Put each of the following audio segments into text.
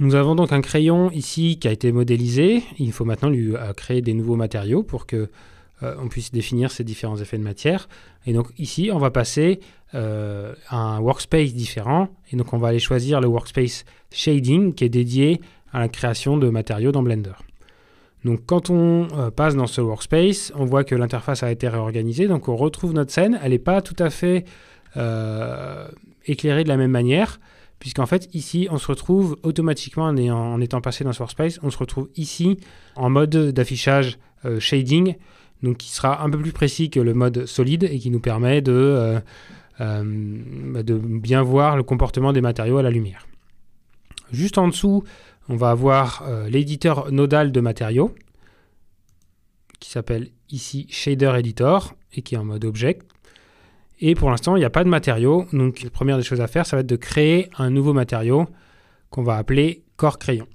Nous avons donc un crayon ici qui a été modélisé. Il faut maintenant lui euh, créer des nouveaux matériaux pour que euh, on puisse définir ces différents effets de matière. Et donc ici, on va passer euh, à un workspace différent. Et donc on va aller choisir le workspace shading qui est dédié à la création de matériaux dans Blender. Donc quand on passe dans ce workspace, on voit que l'interface a été réorganisée. Donc on retrouve notre scène. Elle n'est pas tout à fait éclairée de la même manière puisqu'en fait ici on se retrouve automatiquement en, étant passé dans Workspace, on se retrouve ici en mode d'affichage euh, shading, donc qui sera un peu plus précis que le mode solide et qui nous permet de, euh, euh, bah, de bien voir le comportement des matériaux à la lumière. Juste en dessous, on va avoir l'éditeur nodal de matériaux qui s'appelle ici Shader Editor et qui est en mode Object. Et pour l'instant, il n'y a pas de matériaux, Donc, la première des choses à faire, ça va être de créer un nouveau matériau qu'on va appeler corps crayon.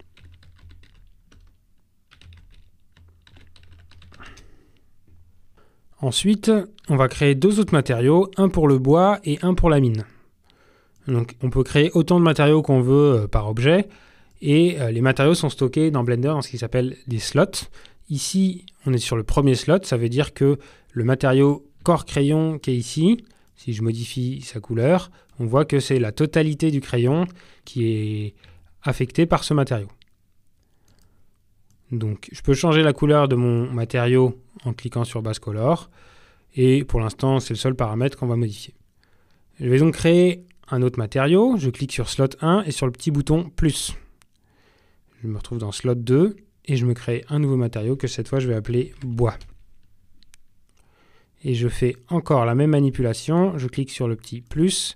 Ensuite, on va créer deux autres matériaux, un pour le bois et un pour la mine. Donc on peut créer autant de matériaux qu'on veut euh, par objet, et euh, les matériaux sont stockés dans Blender dans ce qui s'appelle des slots. Ici, on est sur le premier slot, ça veut dire que le matériau corps crayon qui est ici si je modifie sa couleur, on voit que c'est la totalité du crayon qui est affectée par ce matériau. Donc je peux changer la couleur de mon matériau en cliquant sur Base Color, et pour l'instant c'est le seul paramètre qu'on va modifier. Je vais donc créer un autre matériau, je clique sur Slot 1 et sur le petit bouton Plus. Je me retrouve dans Slot 2 et je me crée un nouveau matériau que cette fois je vais appeler Bois et je fais encore la même manipulation. Je clique sur le petit plus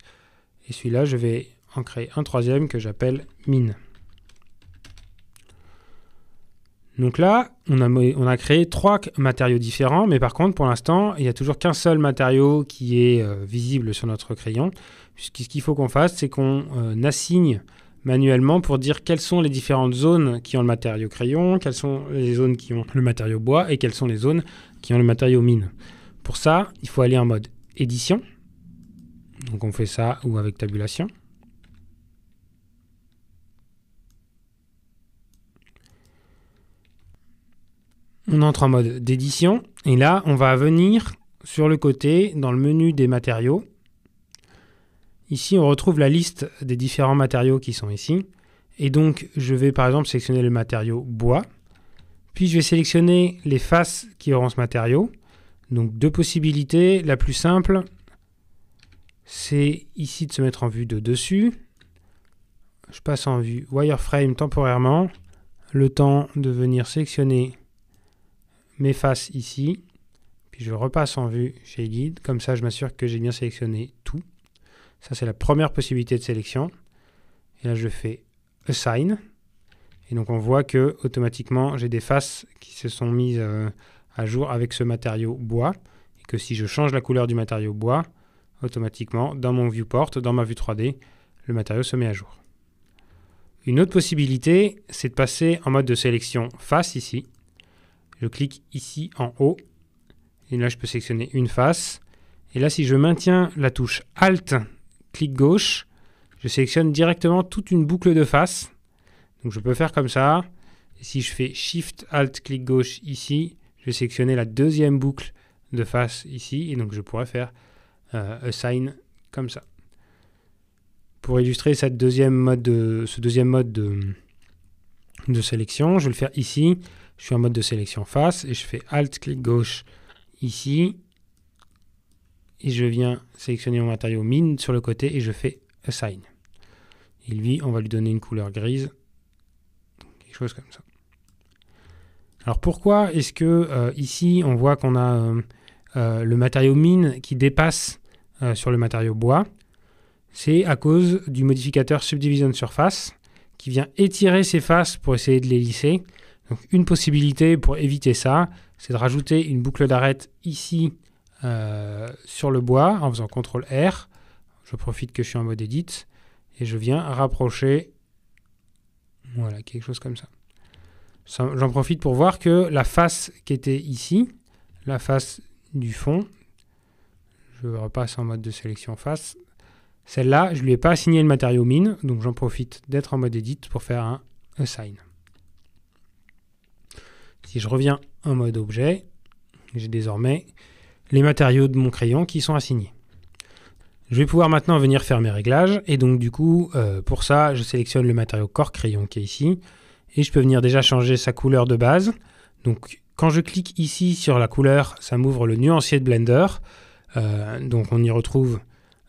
et celui-là, je vais en créer un troisième que j'appelle mine. Donc là, on a, créé trois matériaux différents, mais par contre, pour l'instant, il n'y a toujours qu'un seul matériau qui est euh, visible sur notre crayon. Ce qu'il faut qu'on fasse, c'est qu'on euh, assigne manuellement pour dire quelles sont les différentes zones qui ont le matériau crayon, quelles sont les zones qui ont le matériau bois et quelles sont les zones qui ont le matériau mine. Pour ça, il faut aller en mode édition. Donc on fait ça ou avec tabulation. On entre en mode d'édition et là on va venir sur le côté dans le menu des matériaux. Ici on retrouve la liste des différents matériaux qui sont ici. Et donc je vais par exemple sélectionner le matériau bois. Puis je vais sélectionner les faces qui auront ce matériau. Donc deux possibilités. La plus simple, c'est ici de se mettre en vue de dessus. Je passe en vue wireframe temporairement. Le temps de venir sélectionner mes faces ici. Puis je repasse en vue chez Guide. Comme ça, je m'assure que j'ai bien sélectionné tout. Ça, c'est la première possibilité de sélection. Et là, je fais Assign. Et donc, on voit que automatiquement, j'ai des faces qui se sont mises... Euh, jour avec ce matériau bois, et que si je change la couleur du matériau bois, automatiquement, dans mon viewport, dans ma vue 3D, le matériau se met à jour. Une autre possibilité, c'est de passer en mode de sélection face ici. Je clique ici en haut, et là je peux sélectionner une face. Et là, si je maintiens la touche Alt, clic gauche, je sélectionne directement toute une boucle de face. Donc je peux faire comme ça. Et si je fais Shift Alt clic gauche ici, sélectionner la deuxième boucle de face ici, et donc je pourrais faire euh, assign comme ça. Pour illustrer cette deuxième mode ce deuxième mode de, de sélection, je vais le faire ici. Je suis en mode de sélection face et je fais Alt, clic gauche ici. Et je viens sélectionner mon matériau mine sur le côté et je fais Assign. Et lui, on va lui donner une couleur grise, quelque chose comme ça. Alors pourquoi est-ce que euh, ici on voit qu'on a euh, euh, le matériau mine qui dépasse sur le matériau bois C'est à cause du modificateur subdivision surface qui vient étirer ces faces pour essayer de les lisser. Donc une possibilité pour éviter ça, c'est de rajouter une boucle d'arête ici sur le bois en faisant CTRL R. Je profite que je suis en mode edit et je viens rapprocher voilà, quelque chose comme ça. J'en profite pour voir que la face qui était ici, la face du fond, je repasse en mode de sélection face, celle-là, je ne lui ai pas assigné le matériau mine, donc j'en profite d'être en mode edit pour faire un assign. Si je reviens en mode objet, j'ai désormais les matériaux de mon crayon qui sont assignés. Je vais pouvoir maintenant venir faire mes réglages, et donc du coup, euh, pour ça, je sélectionne le matériau corps crayon qui est ici, et je peux venir déjà changer sa couleur de base. Donc quand je clique ici sur la couleur, ça m'ouvre le nuancier de Blender. Euh, donc on y retrouve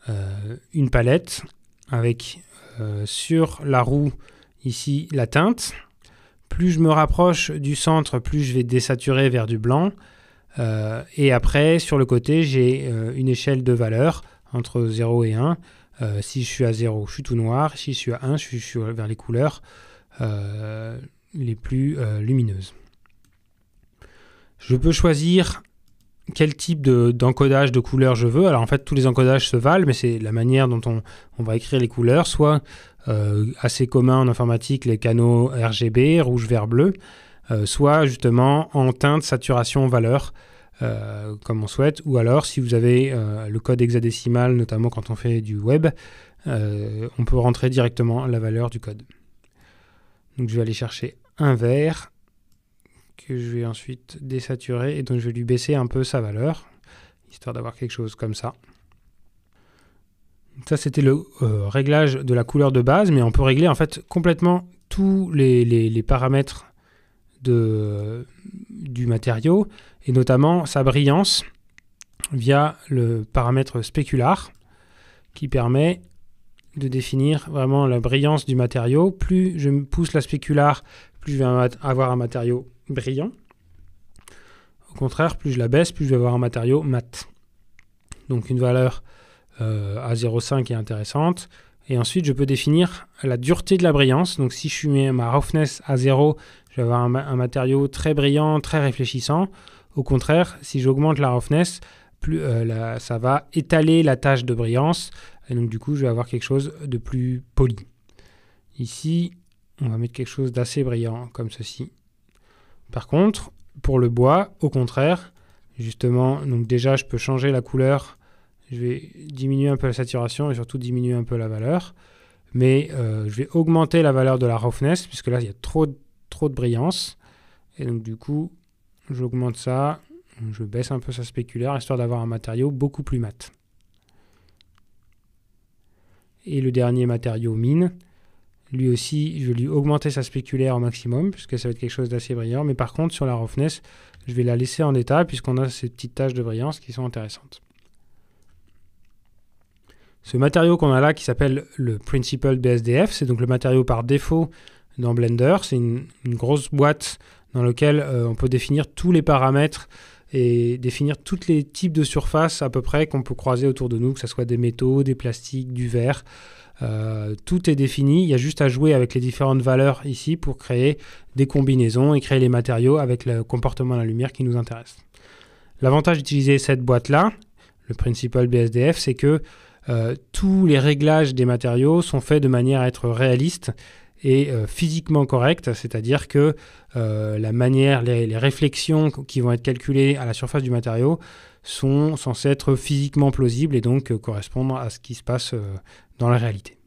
euh, une palette avec euh, sur la roue ici la teinte. Plus je me rapproche du centre, plus je vais désaturer vers du blanc. et après, sur le côté, j'ai une échelle de valeur entre 0 et 1. si je suis à 0, je suis tout noir. Si je suis à 1, je suis vers les couleurs. Euh, les plus euh, lumineuses. Je peux choisir quel type d'encodage de, couleur je veux. Alors en fait, tous les encodages se valent, mais c'est la manière dont on, va écrire les couleurs, soit euh, assez commun en informatique, les canaux RGB, rouge, vert, bleu, soit justement en teinte, saturation, valeur, comme on souhaite, ou alors si vous avez le code hexadécimal, notamment quand on fait du web, on peut rentrer directement la valeur du code. Donc je vais aller chercher un vert que je vais ensuite désaturer et donc je vais lui baisser un peu sa valeur, histoire d'avoir quelque chose comme ça. Ça c'était le euh, réglage de la couleur de base, mais on peut régler en fait complètement tous les, paramètres du matériau et notamment sa brillance via le paramètre spécular qui permet de définir vraiment la brillance du matériau. Plus je pousse la spécular, plus je vais avoir un matériau brillant. Au contraire, plus je la baisse, plus je vais avoir un matériau mat. Donc une valeur euh, à 0,5 est intéressante. Et ensuite, je peux définir la dureté de la brillance. Donc si je mets ma roughness à 0, je vais avoir un, matériau très brillant, très réfléchissant. Au contraire, si j'augmente la roughness, plus, euh, ça va étaler la tâche de brillance et donc du coup, je vais avoir quelque chose de plus poli. Ici, on va mettre quelque chose d'assez brillant, comme ceci. Par contre, pour le bois, au contraire, justement, donc déjà, je peux changer la couleur. Je vais diminuer un peu la saturation et surtout diminuer un peu la valeur. Mais euh, je vais augmenter la valeur de la roughness, puisque là, il y a trop, trop de brillance. Et donc du coup, j'augmente ça. Je baisse un peu sa spéculaire, histoire d'avoir un matériau beaucoup plus mat. Et le dernier matériau, mine. Lui aussi, je vais lui augmenter sa spéculaire au maximum, puisque ça va être quelque chose d'assez brillant. Mais par contre, sur la roughness, je vais la laisser en état, puisqu'on a ces petites taches de brillance qui sont intéressantes. Ce matériau qu'on a là, qui s'appelle le Principal BSDF, c'est donc le matériau par défaut dans Blender. C'est une, grosse boîte dans laquelle euh, on peut définir tous les paramètres et définir tous les types de surfaces à peu près qu'on peut croiser autour de nous, que ce soit des métaux, des plastiques, du verre. Euh, tout est défini, il y a juste à jouer avec les différentes valeurs ici pour créer des combinaisons et créer les matériaux avec le comportement de la lumière qui nous intéresse. L'avantage d'utiliser cette boîte-là, le principal BSDF, c'est que euh, tous les réglages des matériaux sont faits de manière à être réaliste et euh, physiquement correct, c'est-à-dire que euh, la manière, les réflexions qui vont être calculées à la surface du matériau sont censées être physiquement plausibles et donc euh, correspondre à ce qui se passe dans la réalité.